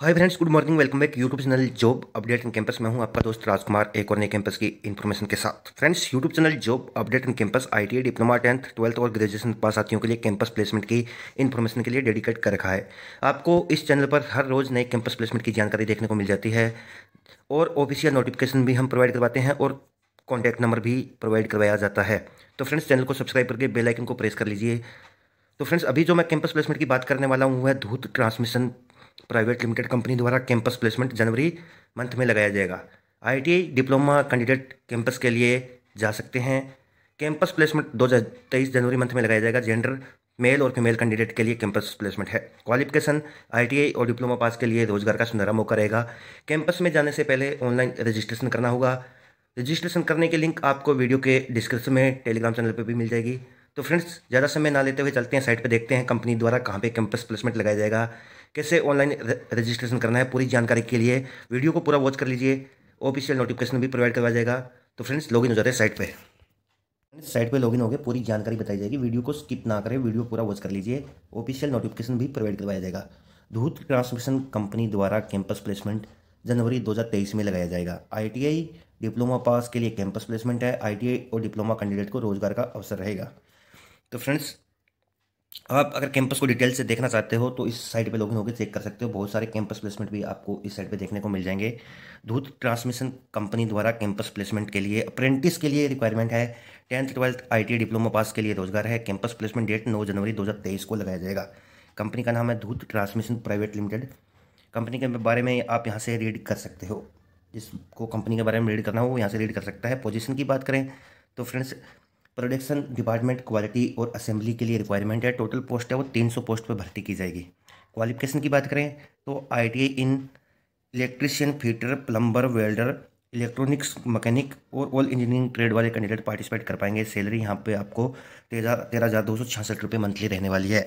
hi friends good morning welcome back YouTube channel job update in campus में हूं आपका दोस्त राजकुमार एक और नए कैंपस की इन्फॉर्मेशन के साथ friends YouTube channel job update in campus ITI diploma tenth twelfth और ग्रेजुएशन पास साथियों के लिए कैंपस प्लेसमेंट की इन्फॉर्मेशन के लिए डेडिकेट कर रखा है आपको इस चैनल पर हर रोज़ नए कैंपस प्लेसमेंट की जानकारी देखने को मिल जाती है और ऑफिशियल नोटिफिकेशन भी हम प्रोवाइड करवाते हैं और कॉन्टैक्ट नंबर भी प्रोवाइड करवाया जाता है तो फ्रेंड्स चैनल को सब्सक्राइब करके बेलाइकन को प्रेस कर लीजिए तो फ्रेंड्स अभी जो मैं कैंपस प्लेसमेंट की बात करने वाला हूँ वह Dhoot transmission private limited company द्वारा कैंपस प्लेसमेंट जनवरी मंथ में लगाया जाएगा आई डिप्लोमा कैंडिडेट कैंपस के लिए जा सकते हैं कैंपस प्लेसमेंट दो हज़ार तेईस जनवरी मंथ में लगाया जाएगा जेंडर मेल और फीमेल कैंडिडेट के लिए कैंपस प्लेसमेंट है क्वालिफिकेशन आईटीआई और डिप्लोमा पास के लिए रोजगार का सुनहरा मौका रहेगा कैंपस में जाने से पहले ऑनलाइन रजिस्ट्रेशन करना होगा रजिस्ट्रेशन करने की लिंक आपको वीडियो के डिस्क्रिप्शन में टेलीग्राम चैनल पर भी मिल जाएगी तो फ्रेंड्स ज़्यादा समय ना लेते हुए चलते हैं साइट पर देखते हैं कंपनी द्वारा कहाँ पर कैंपस प्लेसमेंट लगाया जाएगा कैसे ऑनलाइन रजिस्ट्रेशन करना है पूरी जानकारी के लिए वीडियो को पूरा वॉच कर लीजिए ऑफिशियल नोटिफिकेशन भी प्रोवाइड करवाया जाएगा तो फ्रेंड्स लॉगिन हो जाते हैं साइट पे साइट पे लॉगिन हो गए पूरी जानकारी बताई जाएगी वीडियो को स्किप ना करें वीडियो पूरा वॉच कर लीजिए ऑफिशियल नोटिफिकेशन भी प्रोवाइड करवाया जाएगा धूत ट्रांसमिशन कंपनी द्वारा कैंपस प्लेसमेंट जनवरी दो में लगाया जाएगा आई डिप्लोमा पास के लिए कैंपस प्लेसमेंट है आई और डिप्लोमा कैंडिडेट को रोजगार का अवसर रहेगा तो फ्रेंड्स आप अगर कैंपस को डिटेल से देखना चाहते हो तो इस साइट पे लोग होकर चेक कर सकते हो बहुत सारे कैंपस प्लेसमेंट भी आपको इस साइट पे देखने को मिल जाएंगे धूत ट्रांसमिशन कंपनी द्वारा कैंपस प्लेसमेंट के लिए अप्रेंटिस के लिए रिक्वायरमेंट है tenth twelfth I diploma pass के लिए रोजगार है कैंपस प्लेसमेंट डेट नौ जनवरी दो को लगाया जाएगा कंपनी का नाम है Dhoot transmission private limited company के बारे में आप यहाँ से रीड कर सकते हो जिसको कंपनी के बारे में रीड करना हो वो यहाँ से रीड कर सकता है पोजीशन की बात करें तो फ्रेंड्स प्रोडक्शन डिपार्टमेंट क्वालिटी और असेंबली के लिए रिक्वायरमेंट है टोटल पोस्ट है वो तीन सौ पोस्ट पर भर्ती की जाएगी क्वालिफिकेशन की बात करें तो I in electrician fitter plumber welder electronics mechanic और ऑल इंजीनियरिंग ट्रेड वाले कैंडिडेट पार्टिसिपेट कर पाएंगे सैलरी यहाँ पे आपको तेरह तेरह हज़ार दो सौ छियासठ रुपये मंथली रहने वाली है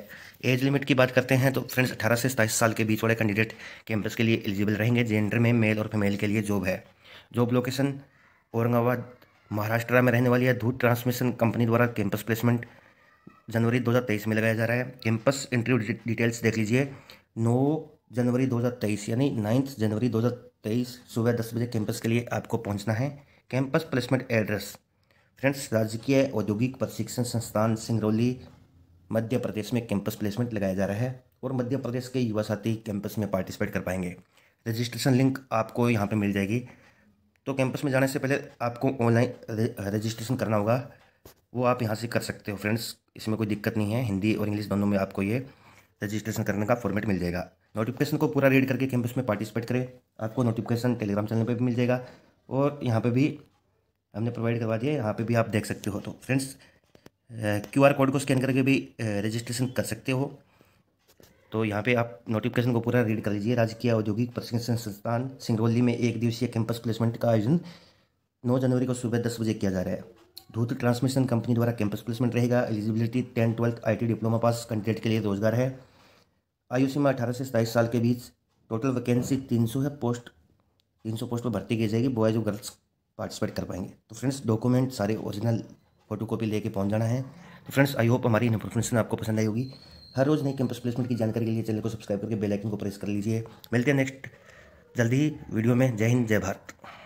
एज लिमिट की बात करते हैं तो फ्रेंड्स अठारह से सताईस साल के बीच वाले कैंडिडेट कैंपस के लिए एलिजिबल रहेंगे जेंडर में मेल और फीमेल के लिए जॉब है जॉब लोकेशन औरंगाबाद महाराष्ट्र में रहने वाली है धूत ट्रांसमिशन कंपनी द्वारा कैंपस प्लेसमेंट जनवरी 2023 में लगाया जा रहा है कैंपस इंटरव्यू डिटेल्स देख लीजिए 9 जनवरी 2023 यानी 9 जनवरी 2023 सुबह दस बजे कैंपस के लिए आपको पहुंचना है कैंपस प्लेसमेंट एड्रेस फ्रेंड्स राजकीय औद्योगिक प्रशिक्षण संस्थान सिंगरौली मध्य प्रदेश में कैंपस प्लेसमेंट लगाया जा रहा है और मध्य प्रदेश के युवा साथी कैंपस में पार्टिसिपेट कर पाएंगे रजिस्ट्रेशन लिंक आपको यहाँ पर मिल जाएगी तो कैंपस में जाने से पहले आपको ऑनलाइन रे, रजिस्ट्रेशन करना होगा वो आप यहाँ से कर सकते हो फ्रेंड्स इसमें कोई दिक्कत नहीं है हिंदी और इंग्लिश दोनों में आपको ये रजिस्ट्रेशन करने का फॉर्मेट मिल जाएगा नोटिफिकेशन को पूरा रीड करके कैंपस में पार्टिसिपेट करें आपको नोटिफिकेशन टेलीग्राम चैनल पर भी मिल जाएगा और यहाँ पर भी हमने प्रोवाइड करवा दिया यहाँ पर भी आप देख सकते हो तो फ्रेंड्स क्यू आर कोड को स्कैन करके भी रजिस्ट्रेशन कर सकते हो तो यहाँ पे आप नोटिफिकेशन को पूरा रीड कर लीजिए राजकीय औद्योगिक प्रशिक्षण संस्थान सिंगरौली में एक दिवसीय कैंपस प्लेसमेंट का आयोजन नौ जनवरी को सुबह दस बजे किया जा रहा है धूत ट्रांसमिशन कंपनी द्वारा कैंपस प्लेसमेंट रहेगा eligibility ten twelfth I diploma pass candidate के लिए रोजगार है आयु सीमा अठारह से सताईस साल के बीच टोटल वैकेंसी तीन सौ है पोस्ट तीन सौ पोस्ट पर भर्ती की जाएगी बॉयज़ और गर्ल्स पार्टिसिपेट कर पाएंगे तो फ्रेंड्स डॉक्यूमेंट सारे ओरिजिनल फोटो कॉपी लेके पहुँच जाना है तो फ्रेंड्स आई होप हमारी इन्फॉर्मेशन आपको पसंद आई होगी हर रोज़ नई कैंपस प्लेसमेंट की जानकारी के लिए चैनल को सब्सक्राइब करके बेल आइकन को प्रेस कर लीजिए मिलते हैं नेक्स्ट जल्दी ही वीडियो में जय हिंद जय भारत